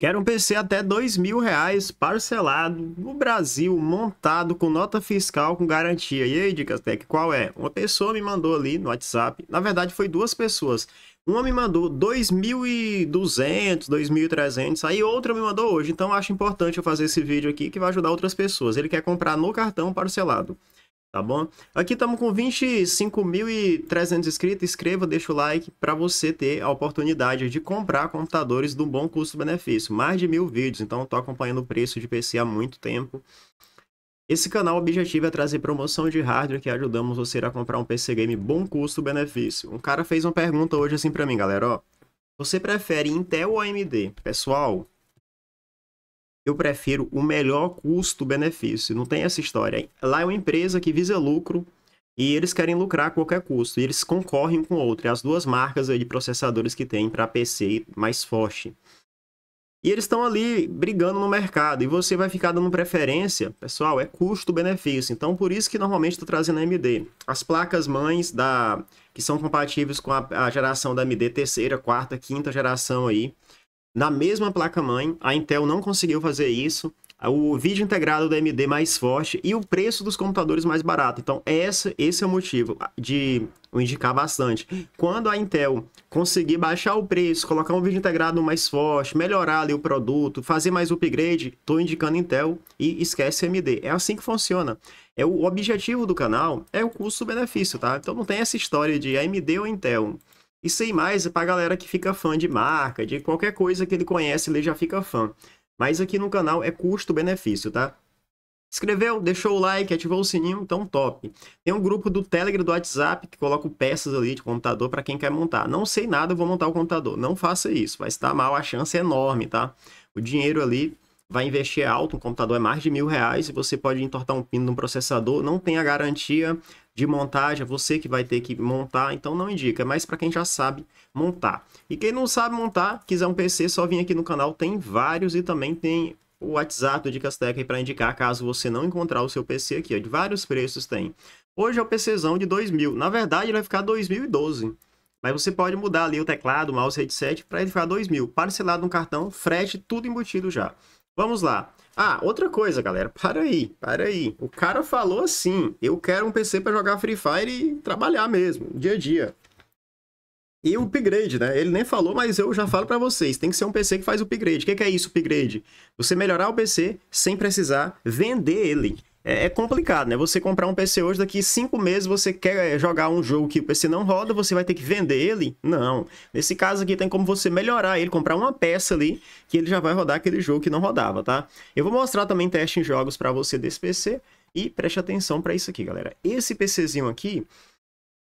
Quero um PC até dois mil reais, parcelado, no Brasil, montado, com nota fiscal, com garantia. E aí, Dicas Tech, qual é? Uma pessoa me mandou ali no WhatsApp, na verdade foi duas pessoas. Uma me mandou 2.200, 2.300, aí outra me mandou hoje. Então acho importante eu fazer esse vídeo aqui que vai ajudar outras pessoas. Ele quer comprar no cartão parcelado tá bom? Aqui estamos com 25.300 inscritos, escreva, deixa o like para você ter a oportunidade de comprar computadores do bom custo-benefício. Mais de mil vídeos, então estou acompanhando o preço de PC há muito tempo. Esse canal o objetivo é trazer promoção de hardware que ajudamos você a comprar um PC game bom custo-benefício. Um cara fez uma pergunta hoje assim para mim, galera, ó. Você prefere Intel ou AMD? Pessoal, eu prefiro o melhor custo-benefício. Não tem essa história. Lá é uma empresa que visa lucro e eles querem lucrar a qualquer custo. E eles concorrem com outra. É as duas marcas aí de processadores que tem para PC mais forte. E eles estão ali brigando no mercado e você vai ficar dando preferência, pessoal, é custo-benefício. Então, por isso que normalmente estou trazendo a AMD. As placas mães da que são compatíveis com a, a, geração da AMD terceira, quarta, quinta geração aí, na mesma placa-mãe. A Intel não conseguiu fazer isso. O vídeo integrado da AMD mais forte e o preço dos computadores mais barato. Então, essa, esse é o motivo de eu indicar bastante. Quando a Intel conseguir baixar o preço, colocar um vídeo integrado mais forte, melhorar ali o produto, fazer mais upgrade, estou indicando Intel e esquece AMD. É assim que funciona. É o objetivo do canal é o custo-benefício, tá? Então não tem essa história de AMD ou Intel e sem mais é pra galera que fica fã de marca, de qualquer coisa que ele conhece, ele já fica fã. Mas aqui no canal é custo-benefício, tá? Escreveu, deixou o like, ativou o sininho, então top. Tem um grupo do Telegram do WhatsApp que coloca peças ali de computador para quem quer montar. Não sei nada, vou montar o computador. Não faça isso, vai estar mal, a chance é enorme, tá? O dinheiro ali vai investir alto, um computador é mais de mil reais e você pode entortar um pino no processador, não tem a garantia, de montagem, é você que vai ter que montar, então não indica, é mas para quem já sabe montar. E quem não sabe montar, quiser um PC, só vir aqui no canal, tem vários e também tem o WhatsApp do Dicas Tech para indicar caso você não encontrar o seu PC aqui, ó, de vários preços tem. Hoje é o PCzão de 2000, na verdade ele vai ficar 2012. Mas você pode mudar ali o teclado, o mouse, headset para ele ficar 2000, parcelado no cartão, frete, tudo embutido já. Vamos lá. Ah, outra coisa, galera. Para aí, para aí. O cara falou assim: eu quero um PC para jogar Free Fire e trabalhar mesmo, dia a dia. E o upgrade, né? Ele nem falou, mas eu já falo para vocês. Tem que ser um PC que faz upgrade. O que, que é isso, upgrade? Você melhorar o PC sem precisar vender ele. É, é, complicado, né? Você comprar um PC hoje, daqui cinco meses você quer eh, jogar um jogo que o PC não roda, você vai ter que vender ele? Não. Nesse caso aqui tem como você melhorar ele, comprar uma peça ali, que ele já vai rodar aquele jogo que não rodava, tá? Eu vou mostrar também teste em jogos para você desse PC e preste atenção para isso aqui, galera. Esse PCzinho aqui,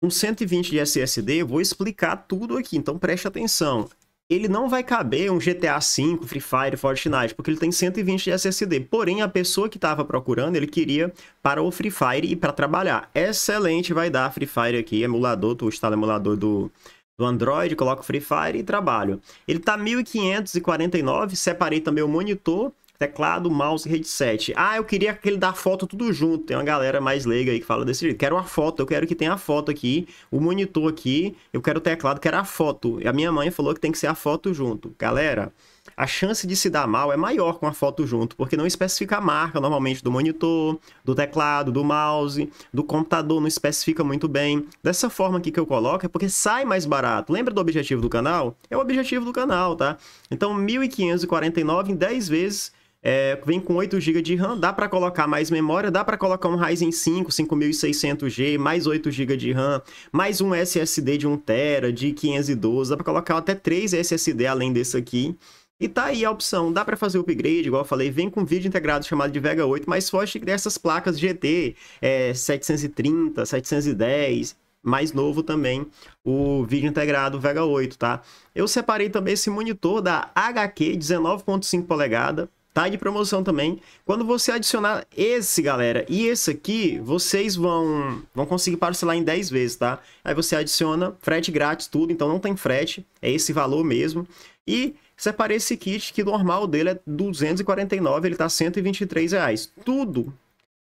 com 120 de SSD, eu vou explicar tudo aqui, então preste atenção ele não vai caber um GTA V, Free Fire, Fortnite, porque ele tem 120 de SSD. Porém, a pessoa que estava procurando, ele queria para o Free Fire e para trabalhar. Excelente, vai dar Free Fire aqui, emulador, tu instala emulador do, do Android, coloca o Free Fire e trabalho. Ele tá 1549, separei também o monitor teclado, mouse headset. Ah, eu queria que ele foto tudo junto. Tem uma galera mais leiga aí que fala desse jeito. Quero a foto, eu quero que tenha a foto aqui, o monitor aqui, eu quero o teclado, quero a foto. E a minha mãe falou que tem que ser a foto junto. Galera, a chance de se dar mal é maior com a foto junto, porque não especifica a marca normalmente do monitor, do teclado, do mouse, do computador, não especifica muito bem. Dessa forma aqui que eu coloco é porque sai mais barato. Lembra do objetivo do canal? É o objetivo do canal, tá? Então, 1.549 em 10 vezes é, vem com 8 GB de RAM, dá para colocar mais memória, dá para colocar um Ryzen 5 5600G, mais 8 GB de RAM, mais um SSD de 1 TB, de 512, dá para colocar até 3 SSD além desse aqui. E tá aí a opção, dá para fazer o upgrade, igual eu falei, vem com vídeo integrado chamado de Vega 8, mas foge dessas placas GT é, 730, 710, mais novo também, o vídeo integrado Vega 8, tá? Eu separei também esse monitor da HQ 19.5 polegada, Tá de promoção também. Quando você adicionar esse, galera, e esse aqui, vocês vão, vão conseguir parcelar em 10 vezes, tá? Aí você adiciona frete grátis, tudo, então não tem frete, é esse valor mesmo. E separei esse kit que o normal dele é 249, ele tá 123 reais. Tudo,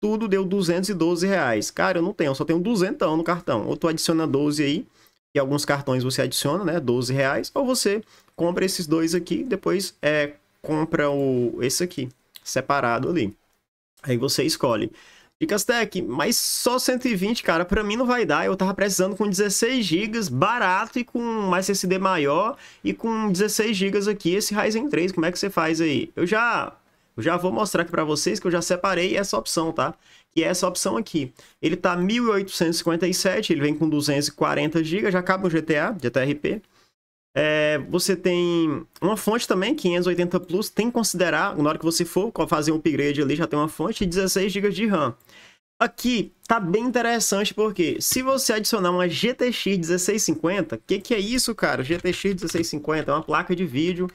tudo deu 212 reais. Cara, eu não tenho, eu só tenho 200 no cartão. Ou tu adiciona 12 aí, e alguns cartões você adiciona, né, 12 reais, ou você compra esses dois aqui, depois é, compra o, esse aqui, separado ali. Aí você escolhe. Dicas Tech, mas só 120, cara, para mim não vai dar. Eu tava precisando com 16 GB, barato e com um SSD maior. E com 16 GB aqui, esse Ryzen 3, como é que você faz aí? Eu já, eu já vou mostrar aqui para vocês que eu já separei essa opção, tá? Que é essa opção aqui. Ele tá 1857, ele vem com 240 GB, já cabe um GTA, RP é, você tem uma fonte também, 580 Plus, tem que considerar, na hora que você for fazer um upgrade ali, já tem uma fonte, 16 GB de RAM. Aqui tá bem interessante porque se você adicionar uma GTX 1650, o que, que é isso, cara? GTX 1650 é uma placa de vídeo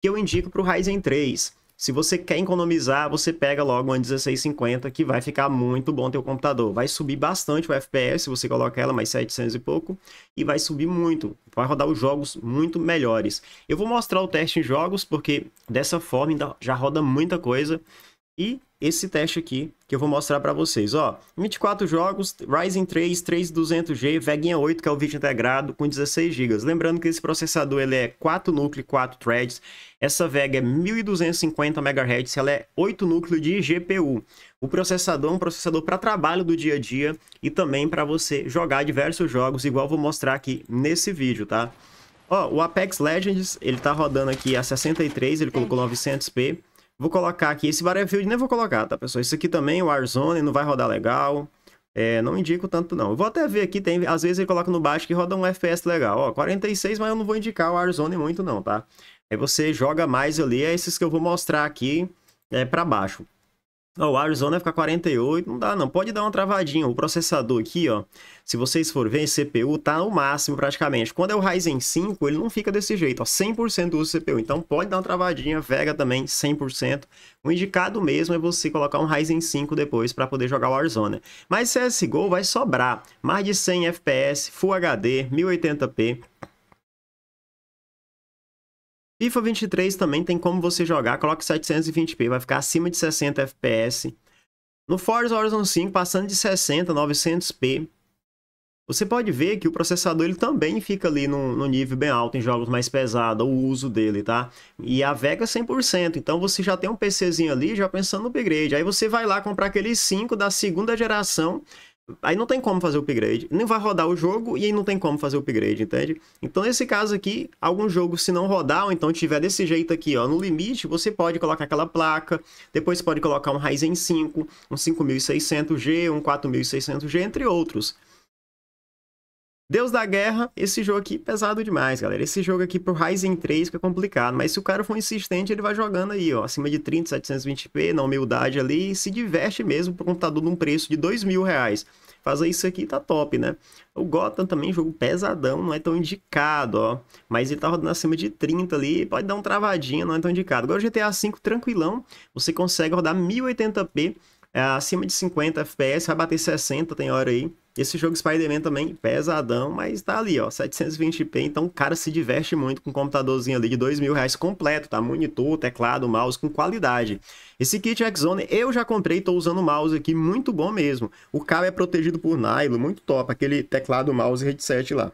que eu indico para o Ryzen 3. Se você quer economizar, você pega logo uma 1650 que vai ficar muito bom teu computador. Vai subir bastante o FPS se você coloca ela mais 700 e pouco e vai subir muito. Vai rodar os jogos muito melhores. Eu vou mostrar o teste em jogos porque dessa forma já roda muita coisa. E esse teste aqui que eu vou mostrar para vocês, ó, 24 jogos, Ryzen 3, 3200G, Veguinha 8, que é o vídeo integrado, com 16 GB. Lembrando que esse processador ele é 4 núcleo, 4 threads, essa Vega é 1250 MHz, ela é 8 núcleo de GPU. O processador é um processador para trabalho do dia a dia e também para você jogar diversos jogos, igual vou mostrar aqui nesse vídeo, tá? Ó, o Apex Legends, ele tá rodando aqui a 63, ele colocou 900p. É. Vou colocar aqui, esse Battlefield nem vou colocar, tá, pessoal? Isso aqui também, o Warzone, não vai rodar legal. É, não indico tanto, não. Eu vou até ver aqui, tem, às vezes ele coloca no baixo que roda um FPS legal. Ó, 46, mas eu não vou indicar o Warzone muito, não, tá? Aí você joga mais ali, é esses que eu vou mostrar aqui é, para baixo. Ó, o Arizona vai ficar 48, não dá não. Pode dar uma travadinha. O processador aqui, ó, se vocês forem ver, CPU tá no máximo praticamente. Quando é o Ryzen 5, ele não fica desse jeito, ó, 100% do uso CPU. Então pode dar uma travadinha, Vega também 100%. O indicado mesmo é você colocar um Ryzen 5 depois para poder jogar o Arizona. Mas CSGO vai sobrar mais de 100 FPS, Full HD, 1080p. FIFA 23 também tem como você jogar, coloque 720p, vai ficar acima de 60 FPS. No Forza Horizon 5, passando de 60 a 900p, você pode ver que o processador ele também fica ali no, no nível bem alto em jogos mais pesados, o uso dele, tá? E a Vega 100%, então você já tem um PCzinho ali já pensando no upgrade. Aí você vai lá comprar aquele 5 da segunda geração Aí não tem como fazer o upgrade. Nem vai rodar o jogo e aí não tem como fazer o upgrade, entende? Então, nesse caso aqui, algum jogo, se não rodar, ou então tiver desse jeito aqui, ó, no limite, você pode colocar aquela placa, depois pode colocar um Ryzen 5, um 5600G, um 4600G, entre outros. Deus da Guerra, esse jogo aqui é pesado demais, galera. Esse jogo aqui pro Ryzen 3 que é complicado, mas se o cara for insistente, ele vai jogando aí, ó, acima de 30, 720p, na humildade ali, e se diverte mesmo pro computador num preço de 2 mil reais. Fazer isso aqui tá top, né? O Gotham também, jogo pesadão, não é tão indicado, ó. Mas ele tá rodando acima de 30 ali, pode dar um travadinho, não é tão indicado. Agora o GTA V, tranquilão, você consegue rodar 1080p é acima de 50 FPS, vai bater 60 tem hora aí. Esse jogo Spider-Man também, pesadão, mas tá ali, ó, 720p, então o cara se diverte muito com um computadorzinho ali de 2 mil reais completo, tá? Monitor, teclado, mouse, com qualidade. Esse kit X-Zone eu já comprei, tô usando o mouse aqui, muito bom mesmo. O cabo é protegido por nylon, muito top, aquele teclado, mouse e headset lá.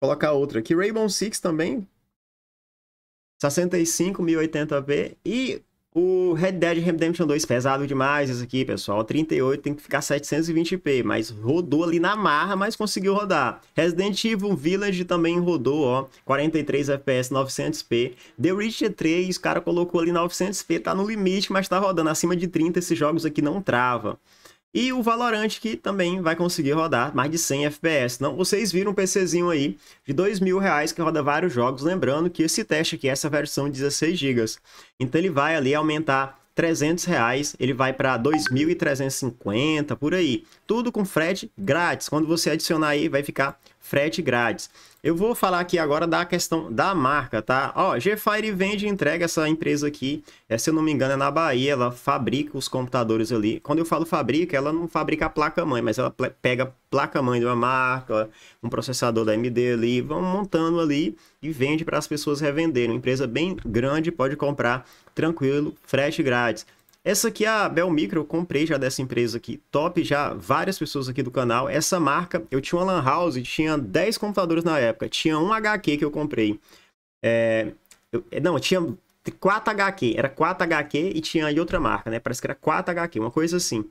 Vou colocar outra aqui, Rainbow Six também, 65 1080p e o Red Dead Redemption 2, pesado demais isso aqui, pessoal. 38 tem que ficar 720p, mas rodou ali na marra, mas conseguiu rodar. Resident Evil Village também rodou, ó. 43 FPS, 900p. The Witcher 3, o cara colocou ali 900p, tá no limite, mas tá rodando. Acima de 30 esses jogos aqui não trava. E o Valorant que também vai conseguir rodar mais de 100 FPS. Não, vocês viram um PCzinho aí de dois mil reais que roda vários jogos. Lembrando que esse teste aqui é essa versão de 16 GB. Então ele vai ali aumentar 300 reais, ele vai para 2.350 por aí. Tudo com frete grátis. Quando você adicionar aí, vai ficar frete grátis. Eu vou falar aqui agora da questão da marca, tá? Ó, g vende e entrega essa empresa aqui, é, se eu não me engano é na Bahia, ela fabrica os computadores ali. Quando eu falo fabrica, ela não fabrica a placa-mãe, mas ela pega placa-mãe de uma marca, um processador da AMD ali, vão montando ali e vende para as pessoas revenderem. Uma empresa bem grande, pode comprar tranquilo, frete grátis. Essa aqui é a Bel Micro, eu comprei já dessa empresa aqui. Top já, várias pessoas aqui do canal. Essa marca, eu tinha uma Lan House, tinha 10 computadores na época. Tinha um HQ que eu comprei. É... Eu... É, não, tinha 4 HQ, era 4 HQ e tinha aí outra marca, né? Parece que era 4 HQ, uma coisa assim.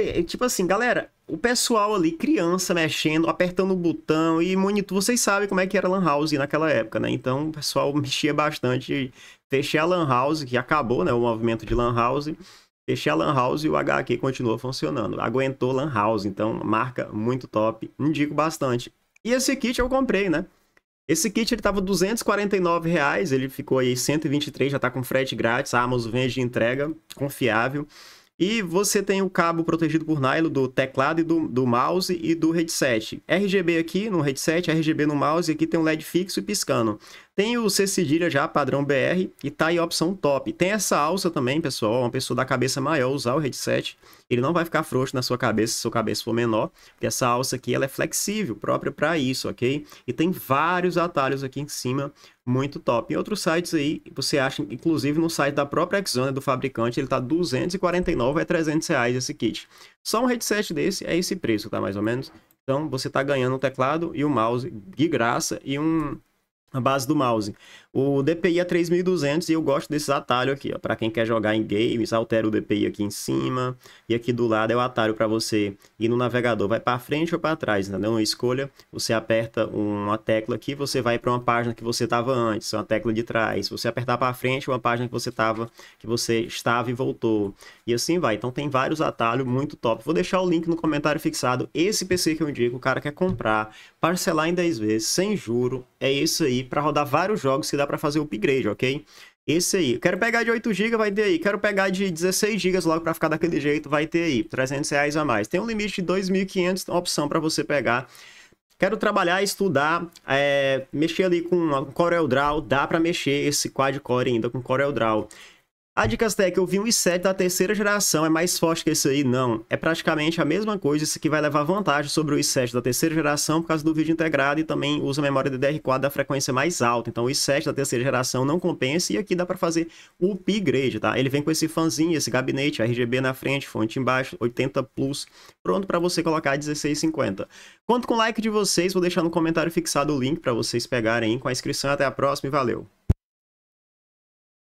É, tipo assim, galera, o pessoal ali, criança mexendo, apertando o botão e monitor, vocês sabem como é que era a Lan House naquela época, né? Então o pessoal mexia bastante. Fechei a Lan House, que acabou, né? O movimento de Lan House. Fechei a Lan House e o HQ continuou funcionando. Aguentou Lan House, então marca muito top. Indico bastante. E esse kit eu comprei, né? Esse kit ele tava 249 reais, ele ficou aí 123, já tá com frete grátis, Amazon vende de entrega, confiável. E você tem o cabo protegido por nylon do teclado e do, do mouse e do headset. RGB aqui no headset, RGB no mouse, e aqui tem um LED fixo e piscando. Tem o C cedilha já, padrão BR, e tá aí a opção top. Tem essa alça também, pessoal, uma pessoa da cabeça maior usar o headset, ele não vai ficar frouxo na sua cabeça se sua cabeça for menor, porque essa alça aqui ela é flexível, própria para isso, ok? E tem vários atalhos aqui em cima, muito top. Em outros sites aí, você acha, inclusive no site da própria Exxon, do fabricante, ele tá 249 a 300 reais esse kit. Só um headset desse é esse preço, tá? Mais ou menos. Então, você tá ganhando um teclado e um mouse de graça e um a base do mouse. O DPI é 3200 e eu gosto desses atalhos aqui, ó. Para quem quer jogar em games, altera o DPI aqui em cima. E aqui do lado é o atalho para você ir no navegador, vai para frente ou para trás, entendeu? Uma escolha, você aperta uma tecla aqui, você vai para uma página que você tava antes, uma tecla de trás. Se você apertar para frente, uma página que você tava, que você estava e voltou. E assim vai. Então tem vários atalhos muito top. Vou deixar o link no comentário fixado. Esse PC que eu indico, o cara quer comprar, parcelar em 10 vezes, sem juro. É isso aí para rodar vários jogos que dá para fazer upgrade, ok? Esse aí. Quero pegar de 8GB, vai ter aí. Quero pegar de 16GB logo para ficar daquele jeito, vai ter aí. 300 reais a mais. Tem um limite de 2.500, opção para você pegar. Quero trabalhar, estudar, é, mexer ali com, CorelDRAW. dá para mexer esse quad core ainda com CorelDRAW. A é que eu vi um i7 da terceira geração, é mais forte que esse aí? Não. É praticamente a mesma coisa, isso aqui vai levar vantagem sobre o i7 da terceira geração por causa do vídeo integrado e também usa memória DDR4 da frequência mais alta. Então o i7 da terceira geração não compensa e aqui dá para fazer o upgrade, tá? Ele vem com esse fanzinho, esse gabinete, RGB na frente, fonte embaixo, 80 Plus, pronto para você colocar 1650. Conto com o like de vocês, vou deixar no comentário fixado o link para vocês pegarem com a inscrição. Até a próxima e valeu!